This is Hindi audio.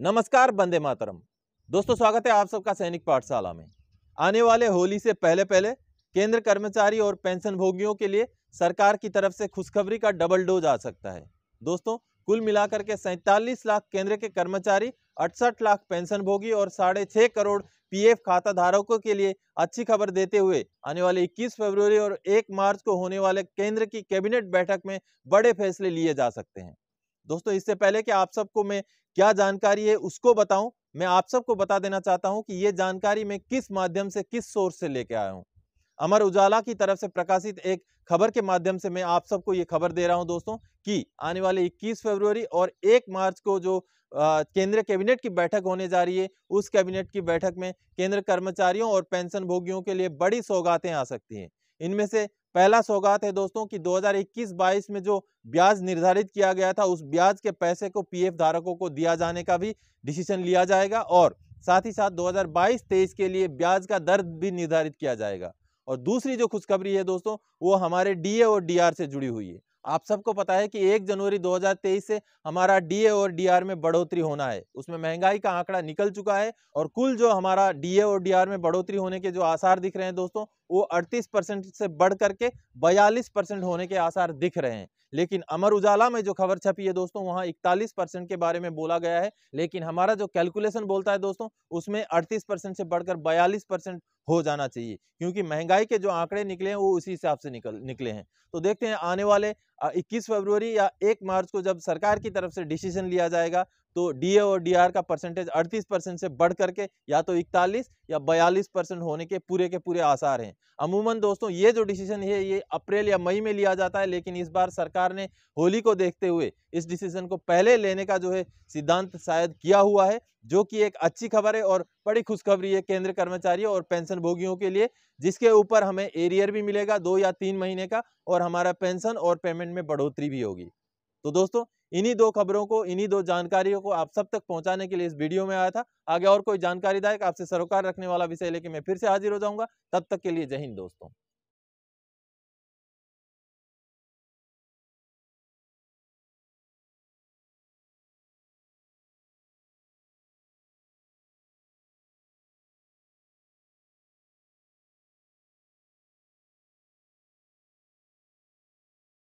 नमस्कार बंदे मातरम दोस्तों स्वागत है आप सबका सैनिक पाठशाला में आने वाले होली से पहले पहले केंद्र कर्मचारी और पेंशन भोगियों के लिए सरकार की तरफ से खुशखबरी का डबल डोज आ सकता है दोस्तों कुल मिलाकर के सैतालीस लाख केंद्र के कर्मचारी अड़सठ लाख पेंशन भोगी और साढ़े छः करोड़ पीएफ खाता धारकों के लिए अच्छी खबर देते हुए आने वाले 21 फरवरी और 1 मार्च को होने वाले केंद्र की कैबिनेट बैठक में बड़े फैसले लिए जा सकते हैं दोस्तों इससे पहले कि आप सबको मैं क्या जानकारी है उसको बताऊं मैं आप सबको बता देना चाहता हूं कि ये जानकारी मैं किस माध्यम से किस सोर्स से लेके आया हूं अमर उजाला की तरफ से प्रकाशित एक खबर के माध्यम से मैं आप सबको ये खबर दे रहा हूं दोस्तों कि आने वाले 21 फरवरी और 1 मार्च को जो केंद्र कैबिनेट की बैठक होने जा रही है उस कैबिनेट की बैठक में केंद्र कर्मचारियों और पेंशन भोगियों के लिए बड़ी सौगातें आ सकती हैं इनमें से पहला सौगात है दोस्तों कि 2021-22 में जो ब्याज निर्धारित किया गया था उस ब्याज के पैसे को पीएफ धारकों को दिया जाने का भी डिसीजन लिया जाएगा और साथ ही साथ 2022-23 के लिए ब्याज का दर भी निर्धारित किया जाएगा और दूसरी जो खुशखबरी है दोस्तों वो हमारे डीए और डीआर से जुड़ी हुई है आप सबको पता है कि एक जनवरी दो से हमारा डीए और डीआर में बढ़ोतरी होना है उसमें महंगाई का आंकड़ा निकल चुका है और कुल जो हमारा डीए और डीआर में बढ़ोतरी होने के जो आसार दिख रहे हैं दोस्तों वो अड़तीस परसेंट से बढ़ करके बयालीस परसेंट होने के आसार दिख रहे हैं लेकिन अमर उजाला में जो खबर छपी है दोस्तों वहाँ 41 परसेंट के बारे में बोला गया है लेकिन हमारा जो कैलकुलेशन बोलता है दोस्तों उसमें अड़तीस परसेंट से बढ़कर बयालीस परसेंट हो जाना चाहिए क्योंकि महंगाई के जो आंकड़े निकले हैं वो उसी हिसाब से निकल निकले हैं तो देखते हैं आने वाले 21 फरवरी या 1 मार्च को जब सरकार की तरफ से डिसीजन लिया जाएगा तो डीए और डीआर का परसेंटेज 38 परसेंट से बढ़ करके या तो 41 या 42 परसेंट होने के पूरे के पूरे आसार हैं अमूमन दोस्तों ये जो डिसीजन है ये अप्रैल या मई में लिया जाता है लेकिन इस बार सरकार ने होली को देखते हुए इस डिसीजन को पहले लेने का जो है सिद्धांत शायद किया हुआ है जो कि एक अच्छी खबर है और बड़ी खुशखबरी है केंद्र कर्मचारियों और पेंशन भोगियों के लिए जिसके ऊपर हमें एरियर भी मिलेगा दो या तीन महीने का और हमारा पेंशन और पेमेंट में बढ़ोतरी भी होगी तो दोस्तों इन्हीं दो खबरों को इन्हीं दो जानकारियों को आप सब तक पहुंचाने के लिए इस वीडियो में आया था आगे और कोई जानकारी दायक आपसे सरोकार रखने वाला विषय लेके मैं फिर से हाजिर हो जाऊंगा तब तक के लिए जय हिंद दोस्तों